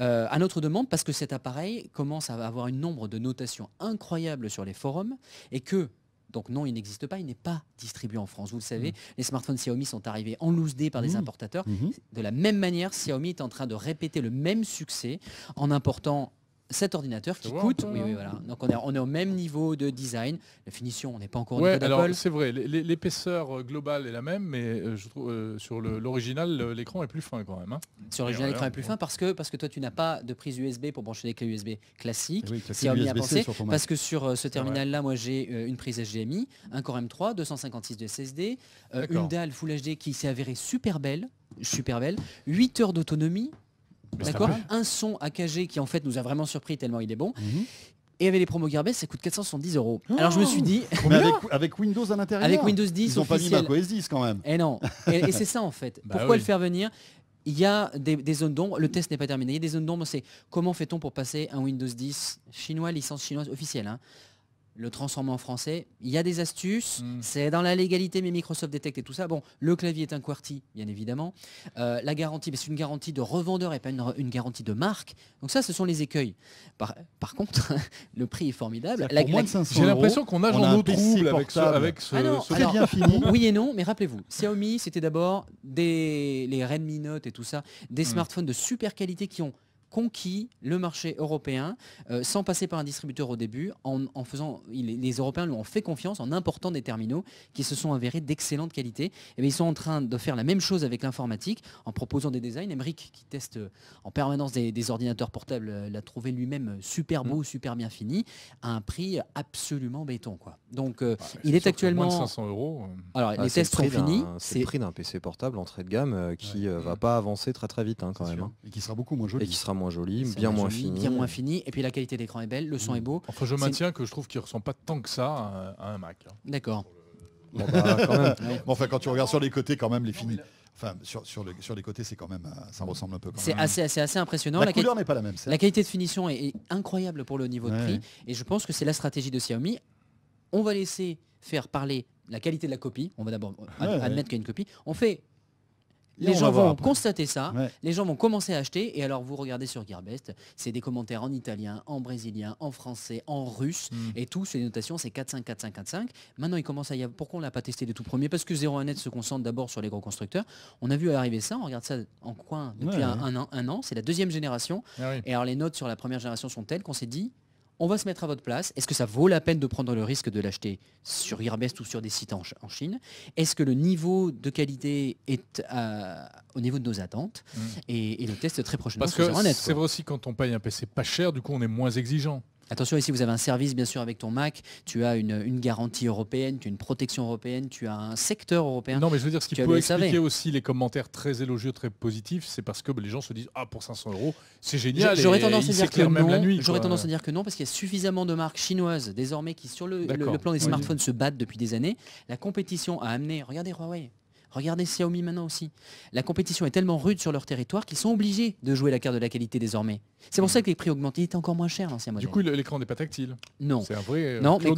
Euh, à notre demande, parce que cet appareil commence à avoir un nombre de notations incroyables sur les forums et que donc non, il n'existe pas, il n'est pas distribué en France. Vous le savez, mm. les smartphones Xiaomi sont arrivés en loose par des mm. importateurs. Mm-hmm. De la même manière, Xiaomi est en train de répéter le même succès en important cet ordinateur qui coûte. Oui, oui, hein. voilà. Donc on est, on est, au même niveau de design. La finition, on n'est pas encore au ouais, niveau C'est vrai, l'épaisseur euh, globale est la même, mais euh, euh, sur l'original, l'écran est plus fin quand même. Hein. Sur l'original, l'écran est plus fin parce que, parce que toi, tu n'as pas de prise USB pour brancher des clés USB classiques. Eh oui, classique bien pensé. Parce que sur ce terminal-là, moi, j'ai une prise HDMI, un Core M3, 256 de SSD, une dalle Full HD qui s'est avérée super belle super belle. 8 heures d'autonomie, D'accord Un son AKG qui en fait nous a vraiment surpris tellement il est bon. Mhm. Et avec les promos Gearbest, ça coûte 470 euros. Oh. Alors je me suis dit. avec, Windows à l'intérieur Avec Windows 10, ils n'ont pas mis macOS 10 quand même. Eh et non. Et, c'est ça en fait. Bah Pourquoi le faire venir il y a des, zones d'ombre, le test n'est pas terminé, il y a des zones d'ombre, c'est comment fait-on pour passer un Windows 10 chinois, licence chinoise officielle, hein le transformant en français. Il y a des astuces, mm. c'est dans la légalité, mais Microsoft détecte et tout ça. Bon, le clavier est un QWERTY, bien évidemment. Euh, la garantie, c'est une garantie de revendeur et pas une, garantie de marque. Donc ça, ce sont les écueils. Par, contre, le prix est formidable. J'ai l'impression qu'on nage en eau avec ce, avec ce, qui ah fini. Oui et non, mais rappelez-vous, Xiaomi, c'était d'abord les Redmi Note et tout ça, des mm. smartphones de super qualité qui ont conquis le marché européen euh, sans passer par un distributeur au début, en, faisant, les, Européens lui ont fait confiance en important des terminaux qui se sont avérés d'excellente qualité. Et eh ils sont en train de faire la même chose avec l'informatique en proposant des designs. Emric, qui teste euh, en permanence des, ordinateurs portables, euh, l'a trouvé lui-même super beau, mm. super bien fini, à un prix absolument béton. Quoi. Donc il est, actuellement... 500 euros. Alors ah, les tests sont finis. C'est le prix d'un PC portable entrée de gamme qui ne va pas avancer très très vite hein, quand même. Hein. Et qui sera beaucoup moins joli moins joli, bien moins, fini. Bien moins fini. Et puis la qualité d'écran est belle, le son mm. est beau. Enfin, je maintiens que je trouve qu'il ressemble pas tant que ça à un Mac. Hein. D'accord. Bah, enfin, quand tu regardes sur les côtés, quand même, les finis. Enfin, sur, sur, sur les côtés, c'est quand même, euh, ça ressemble un peu. C'est assez, assez, assez impressionnant. La, couleur n'est pas la même. La qualité de finition est, incroyable pour le niveau de prix. Et je pense que c'est la stratégie de Xiaomi. On va laisser faire parler la qualité de la copie. On va d'abord euh, admettre qu'il y a une copie. On fait les gens vont constater ça, les gens vont commencer à acheter, et alors vous regardez sur Gearbest, c'est des commentaires en italien, en brésilien, en français, en russe, mm. et tous, les notations, c'est 4-5, 4-5, 4-5. Maintenant, il commence à y avoir, pourquoi on ne l'a pas testé de tout premier Parce que 01net se concentre d'abord sur les gros constructeurs. On a vu arriver ça, on regarde ça en coin depuis un, an, un an c'est la deuxième génération, ah et alors les notes sur la première génération sont telles qu'on s'est dit, on va se mettre à votre place. Est-ce que ça vaut la peine de prendre le risque de l'acheter sur Gearbest ou sur des sites en, Chine Est-ce que le niveau de qualité est au niveau de nos attentes mm. et, et, le test très prochainement Parce que c'est vrai aussi quand on paye un PC pas cher, du coup on est moins exigeant. Attention, ici vous avez un service bien sûr avec ton Mac, tu as une, garantie européenne, tu as une protection européenne, tu as un secteur européen. Non mais je veux dire, ce qui peut expliquer aussi les commentaires très élogieux, très positifs, c'est parce que les gens se disent Ah pour 500 euros, c'est génial. J'aurais tendance, à dire, que non, tendance à dire que non, parce qu'il y a suffisamment de marques chinoises désormais qui sur le, plan des smartphones se battent depuis des années. La compétition a amené, regardez Huawei, Regardez Xiaomi maintenant aussi. La compétition est tellement rude sur leur territoire qu'ils sont obligés de jouer la carte de la qualité désormais. C'est pour mm. ça que les prix augmentent. Ils étaient encore moins cher l'ancien modèle. Du coup, l'écran n'est pas tactile. Non. C'est un vrai. Euh, non, mais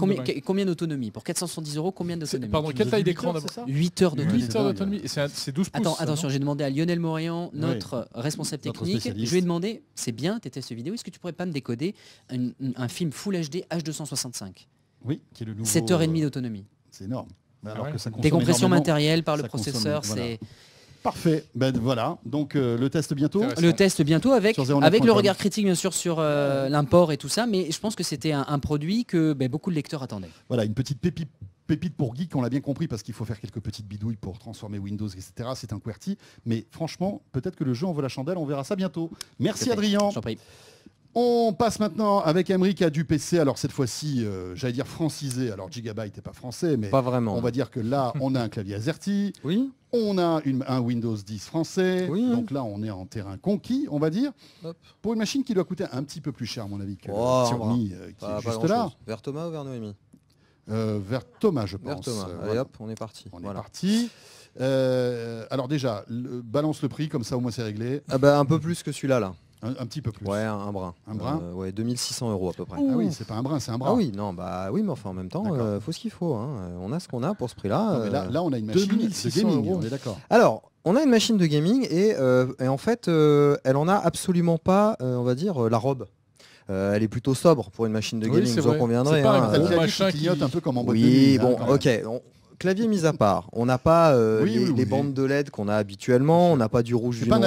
combien, d'autonomie Pour 470 euros, combien d'autonomie Pardon, quelle taille d'écran d'abord 8 heures d'autonomie. 8 heures d'autonomie. C'est 12 attention, j'ai demandé à Lionel Morian, notre euh, responsable technique, je lui ai demandé c'est bien tes tests vidéo, est-ce que tu pourrais pas me décoder un, film Full HD H265 Oui, qui est le nouveau. 7h30 euh, d'autonomie. C'est énorme. Ah Décompression matérielle par le processeur, c'est. Parfait. Ben, voilà. Donc euh, le test bientôt. Le test bientôt avec avec le regard critique bien sûr sur euh, l'import et tout ça, mais je pense que c'était un, produit que ben, beaucoup de lecteurs attendaient. Voilà, une petite pépite pépite pour geek, on l'a bien compris, parce qu'il faut faire quelques petites bidouilles pour transformer Windows, etc. C'est un QWERTY. Mais franchement, peut-être que le jeu en vaut la chandelle, on verra ça bientôt. Merci Adrien. On passe maintenant avec Emric à du PC. Alors cette fois-ci, euh, j'allais dire francisé. Alors Gigabyte n'est pas français, mais on va dire que là, on a un clavier AZERTY. Oui. On a un Windows 10 français. Donc là, on est en terrain conquis, on va dire. Pour une machine qui doit coûter un petit peu plus cher, à mon avis, que oh, euh, est là. Vers Thomas ou vers Noémie euh, Vers Thomas, je pense. Vers Thomas. hop, on est parti. On est parti. alors déjà, balance le prix, comme ça au moins c'est réglé. Ah bah, un peu plus que celui-là, là. Un, petit peu plus. Ouais, un, brin. Un brin. Euh, ouais, 2600 euros à peu près. Ah oui, c'est pas un brin, c'est un bras. Ah oui, non, bah oui, mais enfin en même temps, il euh, faut ce qu'il faut. Hein. On a ce qu'on a pour ce prix-là. Euh, là, on a une machine de gaming. On est d'accord. Alors, on a une machine de gaming et, en fait, elle en a absolument pas, on va dire, la robe. elle est plutôt sobre pour une machine de gaming, vous en conviendrez. Hein. un un peu comme en Oui, hein, bon, ok. Clavier mis à part, on n'a pas les, bandes de LED qu'on a habituellement, on n'a pas du rouge, du pas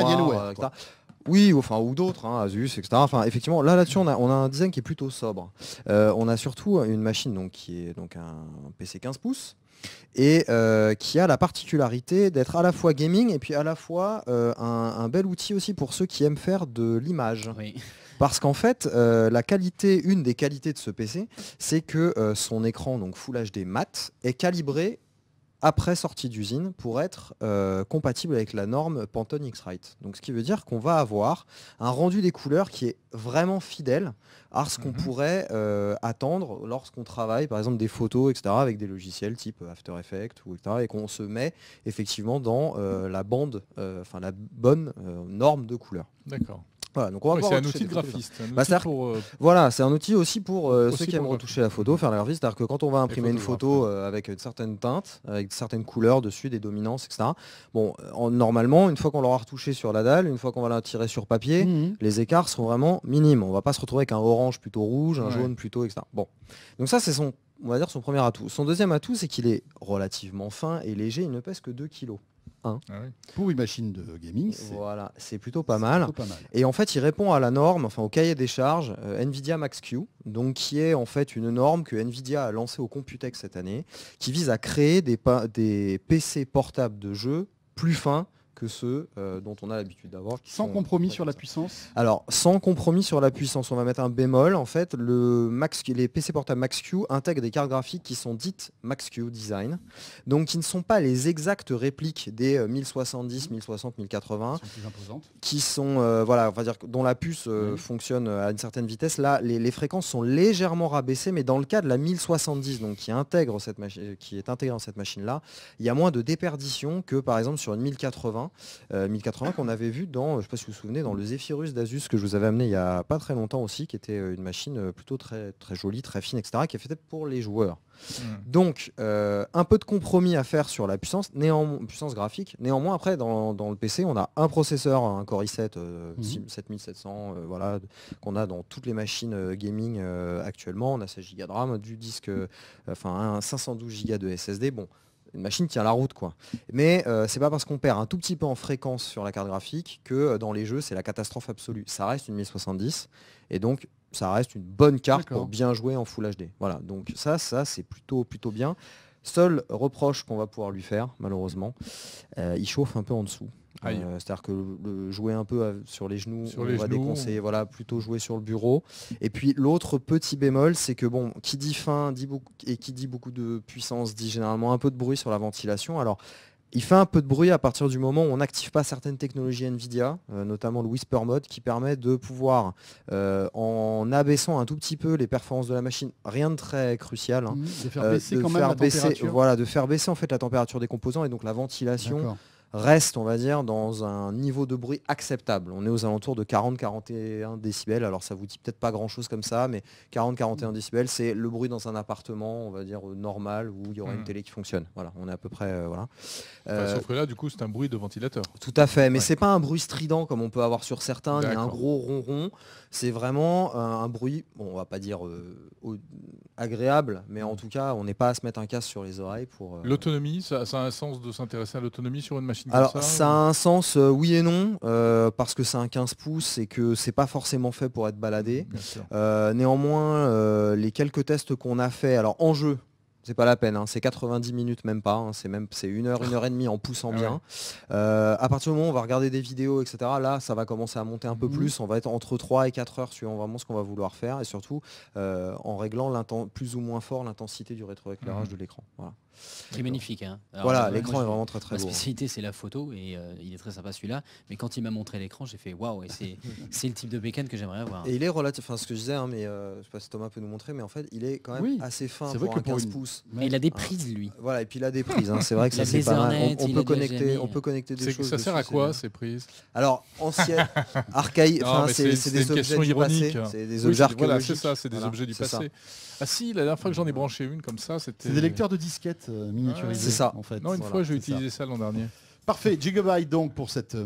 oui, enfin, ou d'autres, hein, Asus, etc. Enfin, effectivement, là, là-dessus, on a, un design qui est plutôt sobre. Euh, on a surtout une machine donc, qui est donc un PC 15 pouces et euh, qui a la particularité d'être à la fois gaming et puis à la fois euh, un, bel outil aussi pour ceux qui aiment faire de l'image. Parce qu'en fait, la qualité, une des qualités de ce PC, c'est que son écran, donc Full HD mat, est calibré après sortie d'usine pour être euh, compatible avec la norme Pantone X-Rite. Donc ce qui veut dire qu'on va avoir un rendu des couleurs qui est vraiment fidèle à ce qu'on mhm. pourrait euh, attendre lorsqu'on travaille par exemple des photos etc avec des logiciels type After Effects etc et qu'on se met effectivement dans euh, la bande, enfin la bonne norme de couleurs. D'accord. Voilà, donc on va c'est un outil graphiste. Bah, pour, euh, Voilà, c'est un outil aussi pour euh, ceux qui aiment retoucher la photo, faire la graphiste. C'est-à-dire que quand on va imprimer une photo euh, avec une certaine teinte, avec certaines couleurs dessus, des dominances, etc. Bon, normalement, une fois qu'on l'aura retouché sur la dalle, une fois qu'on va la tirer sur papier, mhm. les écarts seront vraiment minimes. On va pas se retrouver avec un orange plutôt rouge, un jaune plutôt, etc. Bon, donc ça c'est son on va dire son premier atout. Son deuxième atout, c'est qu'il est relativement fin et léger, il ne pèse que 2 kg. Hein. Ah Pour une machine de gaming, c'est plutôt, pas mal. plutôt pas mal. Et en fait, il répond à la norme, enfin au cahier des charges euh, NVIDIA Max-Q, donc qui est en fait une norme que NVIDIA a lancée au Computex cette année, qui vise à créer des, des PC portables de jeux plus fins que ceux euh, dont on a l'habitude d'avoir. Sans compromis sur la puissance Alors, sans compromis sur la puissance, on va mettre un bémol. En fait, le Max, les PC portables Max-Q intègrent des cartes graphiques qui sont dites Max-Q Design, donc qui ne sont pas les exactes répliques des 1070, 1060, 1080, qui sont, euh, voilà, on va dire dont la puce euh, mmh. fonctionne à une certaine vitesse. Là, les, fréquences sont légèrement rabaissées, mais dans le cas de la 1070, donc qui intègre cette machine, qui est intégrée dans cette machine-là, il y a moins de déperdition que par exemple sur une 1080 1080, euh, qu'on avait vu dans, je ne sais pas si vous vous souvenez, dans le Zephyrus d'Asus que je vous avais amené il n'y a pas très longtemps aussi, qui était euh, une machine euh, plutôt très, très jolie, très fine, etc., qui est faite pour les joueurs. Mmh. Donc, un peu de compromis à faire sur la puissance, néanmoins, puissance graphique. Néanmoins, après, dans, le PC, on a un processeur, un Core i7 7700, mmh. voilà, qu'on a dans toutes les machines gaming actuellement. On a 16 Go de RAM, du disque, enfin, un 512 Go de SSD. Bon, une machine tient la route quoi. Mais ce euh, c'est pas parce qu'on perd un tout petit peu en fréquence sur la carte graphique que euh, dans les jeux c'est la catastrophe absolue. Ça reste une 1070 et donc ça reste une bonne carte pour bien jouer en Full HD. Voilà, donc ça, ça c'est plutôt plutôt bien. Seul reproche qu'on va pouvoir lui faire, malheureusement, euh, il chauffe un peu en dessous. Euh, c'est-à-dire que jouer un peu sur les genoux, on va déconseiller, voilà, plutôt jouer sur le bureau. Et puis l'autre petit bémol, c'est que bon, qui dit fin dit beaucoup, et qui dit beaucoup de puissance dit généralement un peu de bruit sur la ventilation. Alors il fait un peu de bruit à partir du moment où on n'active pas certaines technologies NVIDIA, euh, notamment le Whisper Mode, qui permet de pouvoir, euh, en abaissant un tout petit peu les performances de la machine, rien de très crucial, hein, mmh, de faire baisser, voilà, de faire baisser en fait la température des composants et donc la ventilation reste, on va dire, dans un niveau de bruit acceptable. On est aux alentours de 40-41 décibels. Alors ça vous dit peut-être pas grand-chose comme ça, mais 40-41 décibels, c'est le bruit dans un appartement, on va dire, normal, où il y aura une mm. télé qui fonctionne. Voilà, on est à peu près... Euh, voilà. Euh, sauf que là, du coup, c'est un bruit de ventilateur. Tout à fait, mais ce c'est pas un bruit strident comme on peut avoir sur certains, il y a un gros ronron. C'est vraiment euh, un, bruit, bon, on va pas dire agréable, mais en mm. tout cas, on n'est pas à se mettre un casque sur les oreilles pour... L'autonomie, ça, ça a un sens de s'intéresser à l'autonomie sur une machine alors, ça, a un sens euh, oui et non, euh, parce que c'est un 15 pouces et que c'est pas forcément fait pour être baladé. Euh, néanmoins, les quelques tests qu'on a fait, alors en jeu, c'est pas la peine, hein, c'est 90 minutes même pas, hein, c'est même c'est une heure, une heure et demie en poussant ah bien. à partir du moment où on va regarder des vidéos, etc., là ça va commencer à monter un peu mhm. plus, on va être entre 3 et 4 heures suivant vraiment ce qu'on va vouloir faire et surtout en réglant plus ou moins fort l'intensité du rétroéclairage mhm. de l'écran. C'est magnifique. Hein. voilà, l'écran est vraiment très très beau. Ma hein. spécialité, c'est la photo et euh, il est très sympa celui-là. Mais quand il m'a montré l'écran, j'ai fait waouh, c'est le type de bécane que j'aimerais avoir. Et il est relatif, enfin ce que je disais, hein, mais euh, je sais pas si Thomas peut nous montrer, mais en fait, il est quand même assez fin pour un 15 pouces. Mais il a des prises, lui. Voilà, et puis il a des prises. C'est vrai que ça c'est pas mal. On, peut connecter, on peut connecter des choses. Ça sert à quoi ces prises Alors ancien archaïques, c'est des objets du passé. C'est Voilà, c'est ça, c'est des objets du passé. Ah si, la dernière fois que j'en ai branché une comme ça, c'était. des lecteurs de disquettes. Euh, miniaturisé C'est ça. En fait. Non, une fois, j'ai utilisé ça, l'an dernier. Parfait, Gigabyte donc pour cette, euh,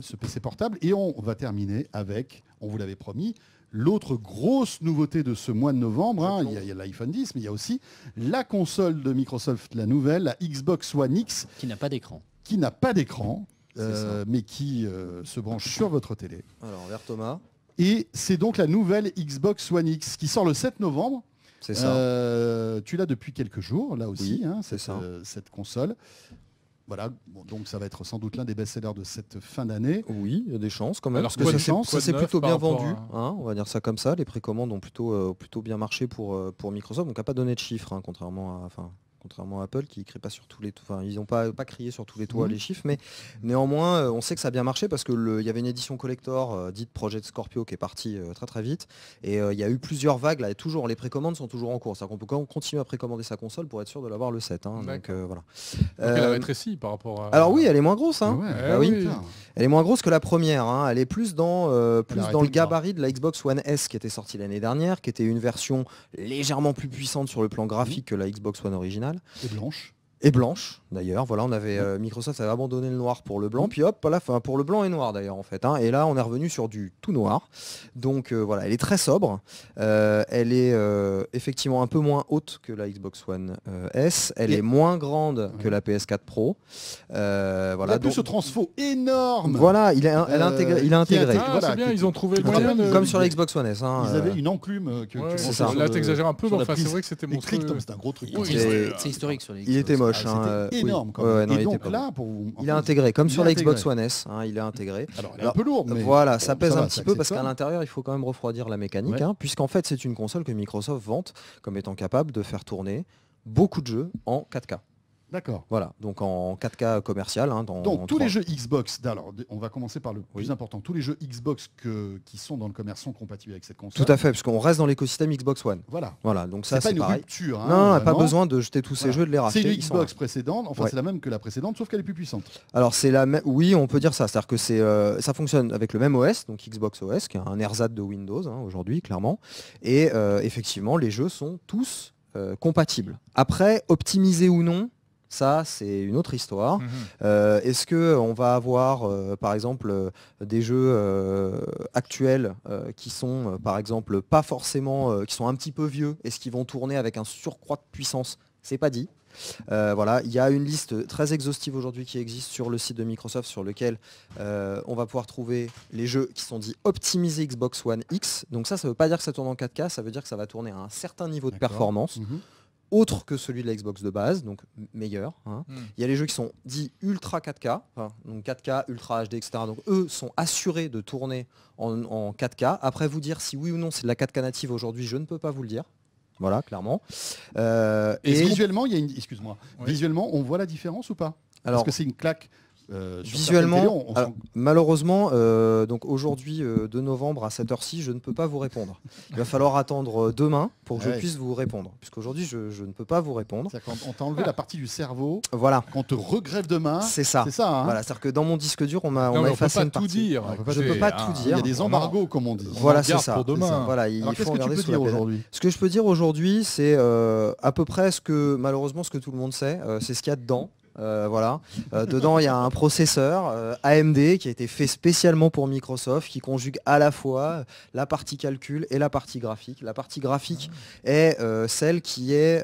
ce PC portable. Et on va terminer avec, on vous l'avait promis, L'autre grosse nouveauté de ce mois de novembre, hein. il y a, l'iPhone 10, mais il y a aussi la console de Microsoft, la nouvelle, la Xbox One X. Qui n'a pas d'écran. Qui n'a pas d'écran, euh, mais qui se branche sur votre télé. Alors, vers Thomas. Et c'est donc la nouvelle Xbox One X qui sort le 7 novembre. C'est ça. Euh, tu l'as depuis quelques jours, là aussi, hein, cette, ça. Euh, cette console. Voilà, donc ça va être sans doute l'un des best-sellers de cette fin d'année. Oui, il y a des chances quand même. Alors que ça, s'est plutôt bien vendu, hein, on va dire ça comme ça. Les précommandes ont plutôt, euh, plutôt bien marché pour, pour Microsoft. Donc, on n'a pas donné de chiffres, hein, contrairement à. Fin, contrairement à Apple qui crée pas sur tous les toits. ils n'ont pas, pas crié sur tous les toits mhm. les chiffres, mais néanmoins, euh, on sait que ça a bien marché parce que il y avait une édition collector euh, dite « dite de Scorpio qui est partie euh, très très vite. Et il y a eu plusieurs vagues là, toujours les précommandes sont toujours en cours. cest qu'on peut quand continuer à précommander sa console pour être sûr de l'avoir le 7. Hein, donc voilà. elle par rapport Alors oui, elle est moins grosse. Hein. Ah bah ah elle est moins grosse que la première. Hein. Elle est plus dans, plus dans le gabarit de la Xbox One S qui était sortie l'année dernière, qui était une version légèrement plus puissante sur le plan graphique mhm. que la Xbox One originale. Et blanche et blanche d'ailleurs. Voilà, on avait euh, Microsoft avait abandonné le noir pour le blanc, puis hop, à la fin pour le blanc et noir d'ailleurs en fait. Hein, et là, on est revenu sur du tout noir. Donc euh, voilà, elle est très sobre. Euh, elle est effectivement un peu moins haute que la Xbox One S. Elle est moins grande que la PS4 Pro. voilà. plus ce transfo énorme. Voilà, il a, intégré. Il a intégré. Ah, ils ont trouvé Comme sur la Xbox One S. Hein, ils avaient une enclume. Que tu ça. Là, t'exagères un peu, mais enfin, c'est vrai que c'était truc, C'est un gros truc. C'est historique sur les énorme. il donc a intégré, comme sur la Xbox One S, il est intégré. Alors, est un peu lourd, mais voilà, ça pèse un petit peu parce qu'à l'intérieur, il faut quand même refroidir la mécanique, hein, puisqu'en fait, c'est une console que Microsoft vante comme étant capable de faire tourner beaucoup de jeux en 4K. D'accord. Voilà, donc en 4K commercial. Hein, dans, donc tous les jeux Xbox, on va commencer par le plus important, tous les jeux Xbox qui sont dans le commerce sont compatibles avec cette console. Tout à fait, parce qu'on reste dans l'écosystème Xbox One. Voilà. Voilà, donc ça c'est pareil. Rupture, hein, non, pas besoin de jeter tous ces jeux, de les racheter. C'est une Xbox précédente, enfin c'est la même que la précédente, sauf qu'elle est plus puissante. Alors c'est la même, oui on peut dire ça, c'est-à-dire que euh, ça fonctionne avec le même OS, donc Xbox OS, qui est un ersatz de Windows hein, aujourd'hui clairement, et euh, effectivement les jeux sont tous euh, compatibles. Après, optimisés ou non, ça, c'est une autre histoire. Mhm. Euh, est-ce qu'on va avoir, euh, par exemple, euh, des jeux actuels qui sont, par exemple, pas forcément, qui sont un petit peu vieux Est-ce qu'ils vont tourner avec un surcroît de puissance C'est pas dit. voilà, il y a une liste très exhaustive aujourd'hui qui existe sur le site de Microsoft sur lequel on va pouvoir trouver les jeux qui sont dits optimisés Xbox One X. Donc ça, ça ne veut pas dire que ça tourne en 4K, ça veut dire que ça va tourner à un certain niveau de performance. Mhm autre que celui de la Xbox de base, donc meilleur. Hein. Hmm. Il y a les jeux qui sont dits ultra 4K, donc 4K, ultra HD, etc. Donc eux sont assurés de tourner en, 4K. Après vous dire si oui ou non c'est de la 4K native aujourd'hui, je ne peux pas vous le dire. Voilà, clairement. Euh, et, visuellement, il y a une. Excuse-moi. Visuellement, on voit la différence ou pas Alors, Parce que c'est une claque. Euh, Visuellement, malheureusement, euh, donc aujourd'hui, euh, de novembre à cette heure-ci, je ne peux pas vous répondre. Il va falloir attendre demain pour que je puisse vous répondre, puisqu'aujourd'hui, je, je ne peux pas vous répondre. On t'a enlevé la partie du cerveau. Voilà. Qu'on te regrève demain. C'est ça. C'est ça. Hein. Voilà, c'est-à-dire que dans mon disque dur, on m'a effacé une partie. On je ne peux pas tout ah, dire. Il y a des embargos, comme on dit. Voilà, c'est ça. Pour demain. Voilà, il faut regarder ce aujourd'hui. Ce que je peux dire aujourd'hui, c'est à peu près ce que, malheureusement, ce que tout le monde sait, c'est ce qu'il y a dedans. Euh, voilà. Euh, dedans, il y a un processeur euh, AMD qui a été fait spécialement pour Microsoft, qui conjugue à la fois la partie calcul et la partie graphique. La partie graphique est celle qui est,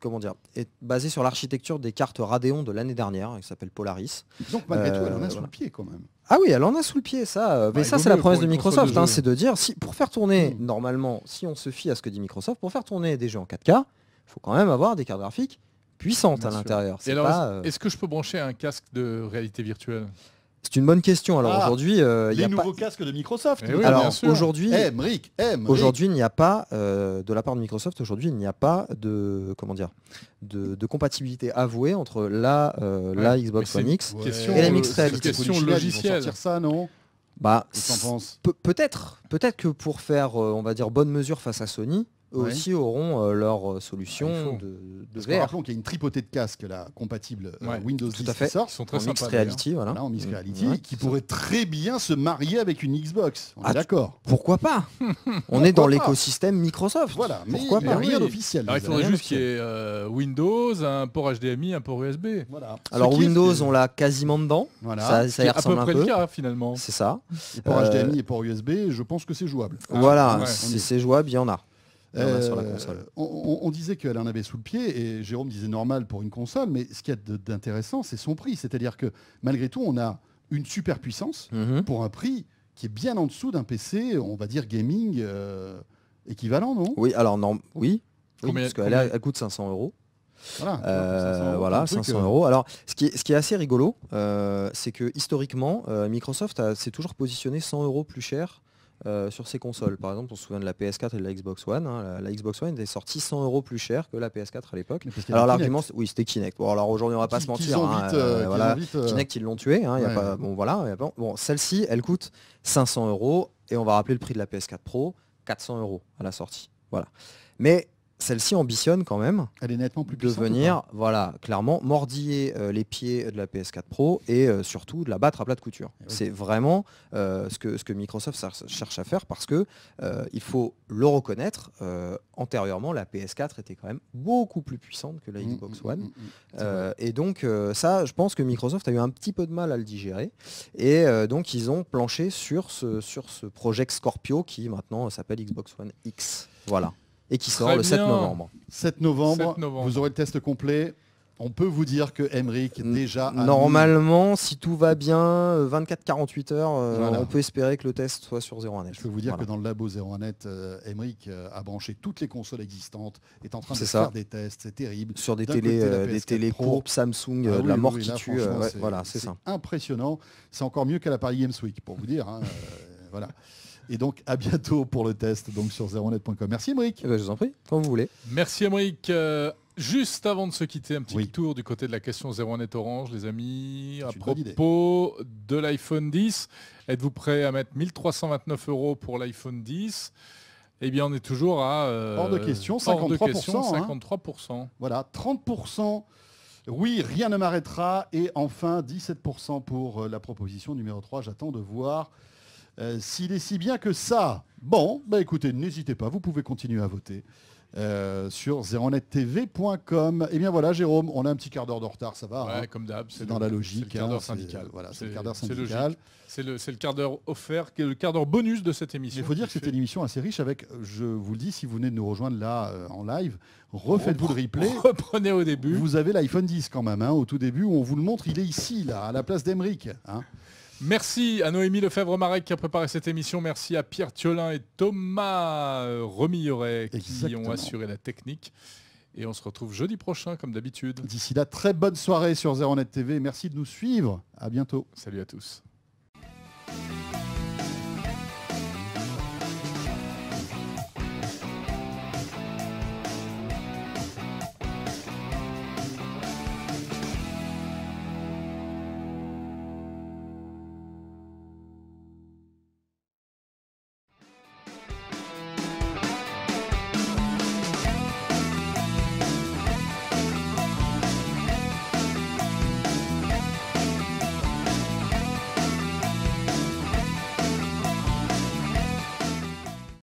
comment dire, basée sur l'architecture des cartes Radeon de l'année dernière, qui s'appelle Polaris. Donc malgré tout, elle en a sous le pied quand même. Ah oui, elle en a sous le pied, ça. Mais bah, ça, c'est la promesse de Microsoft, hein, c'est de dire, si, pour faire tourner, hmm. normalement, si on se fie à ce que dit Microsoft, pour faire tourner des jeux en 4K, il faut quand même avoir des cartes graphiques puissante à l'intérieur. Euh, est-ce que je peux brancher un casque de réalité virtuelle c'est une bonne question. Alors ah, aujourd'hui, euh, il y a nouveaux casques de Microsoft. Eh alors aujourd'hui, eh, eh, aujourd'hui il n'y a pas euh, de la part de Microsoft. Aujourd'hui, il n'y a pas de comment dire de, compatibilité avouée entre la la Xbox One X et la Mixed Reality. Question logicielle. ça, non bah, peut-être, peut-être que pour faire, on va dire, bonne mesure face à Sony, eux aussi auront euh, leur euh, solution ah, de, de Parce Rappelons qu'il y a une tripotée de casques là, compatibles euh, Windows 10 tout à fait. qui sort, sont très en voilà. voilà. en mixed mm. reality, qui pourrait très bien se marier avec une Xbox. On ah, est d'accord. Pourquoi pas On est dans l'écosystème Microsoft. Voilà, mais, pourquoi pas rien d'officiel. Il faudrait juste qu'il y ait Windows, un port HDMI, un port USB. Voilà. Alors Windows, on l'a quasiment dedans. Voilà. Ça, à peu près le cas finalement. C'est ça. Port HDMI et port USB, je pense que c'est jouable. Voilà, ah, c'est jouable, il y en a. Euh, on, disait qu'elle en avait sous le pied, et Jérôme disait normal pour une console, mais ce qui est a d'intéressant, c'est son prix. C'est-à-dire que malgré tout, on a une super puissance mhm. pour un prix qui est bien en dessous d'un PC, on va dire gaming euh, équivalent, non Oui, alors non, oui. parce qu'elle coûte 500 euros. Voilà, 500 euh, euros. Alors, ce qui, est, assez rigolo, c'est que historiquement, Microsoft s'est toujours positionné 100 euros plus cher euh, sur ces consoles. Par exemple, on se souvient de la PS4 et de la Xbox One. Hein. La, Xbox One était sortie 100 euros plus cher que la PS4 à l'époque. Alors l'argument, oui, c'était Kinect. Bon, alors aujourd'hui, on va pas se mentir. Hein, euh, euh, voilà. Kinect, ils l'ont tué. Hein, bon, voilà. Bon, celle-ci, elle coûte 500 euros et on va rappeler le prix de la PS4 Pro, 400 euros à la sortie. Voilà. Mais celle-ci ambitionne quand même Elle est nettement plus de venir voilà, clairement, mordiller euh, les pieds de la PS4 Pro et euh, surtout de la battre à plat de couture. Eh C'est vraiment euh, ce, que, Microsoft cherche à faire parce que il faut le reconnaître, antérieurement, la PS4 était quand même beaucoup plus puissante que la mm, Xbox mm, One. Mm, et donc ça, je pense que Microsoft a eu un petit peu de mal à le digérer. Et donc ils ont planché sur ce, sur ce projet Scorpio qui maintenant s'appelle Xbox One X. Voilà et qui sort le 7 novembre. 7 novembre. vous aurez le test complet. On peut vous dire que Emric déjà... Normalement, si tout va bien, 24-48 euh, heures, euh, on peut espérer que le test soit sur 01net. Je peux vous dire que dans le labo 01net, Emric euh, a branché toutes les consoles existantes, est en train de faire des tests, c'est terrible. Sur des télé, des télé Samsung, ah la mort voilà, c'est ça. Impressionnant. C'est encore mieux qu'à la Paris Games Week, pour vous dire. Hein, voilà. Et donc, à bientôt pour le test donc sur zeronet.com. Merci, Emric. Eh ben, je vous en prie, quand vous voulez. Merci, Emric. Euh, juste avant de se quitter, un petit tour du côté de la question zero.net net Orange, les amis. À propos de l'iPhone 10, êtes-vous prêt à mettre 1329 euros pour l'iPhone 10 eh bien, on est toujours à. Euh, hors de question, 53%. Hors de question, 53%. Hein. Voilà, 30%. Oui, rien ne m'arrêtera. Et enfin, 17% pour euh, la proposition numéro 3. J'attends de voir euh, s'il est si bien que ça, bon, bah écoutez, n'hésitez pas, vous pouvez continuer à voter. Euh, sur zeronettv.com. Et eh bien voilà, Jérôme, on a un petit quart d'heure de retard, ça va. Hein. comme d'hab, c'est dans la logique. C'est le quart d'heure syndical. Voilà, c'est le quart d'heure syndical. C'est le, le, quart d'heure offert, le quart d'heure bonus de cette émission. Il faut dire que c'était une émission assez riche avec, je vous le dis, si vous venez de nous rejoindre là euh, en live, oh, refaites-vous le replay. Reprenez au début. Vous avez l'iPhone 10 quand même, hein, au tout début, où on vous le montre, il est ici, là, à la place d'Emeric. Hein. Merci à Noémie Lefebvre-Marek qui a préparé cette émission. Merci à Pierre Thiolin et Thomas Remilloret qui ont assuré la technique. Et on se retrouve jeudi prochain, comme d'habitude. D'ici là, très bonne soirée sur ZeroNet TV. Merci de nous suivre. À bientôt. Salut à tous.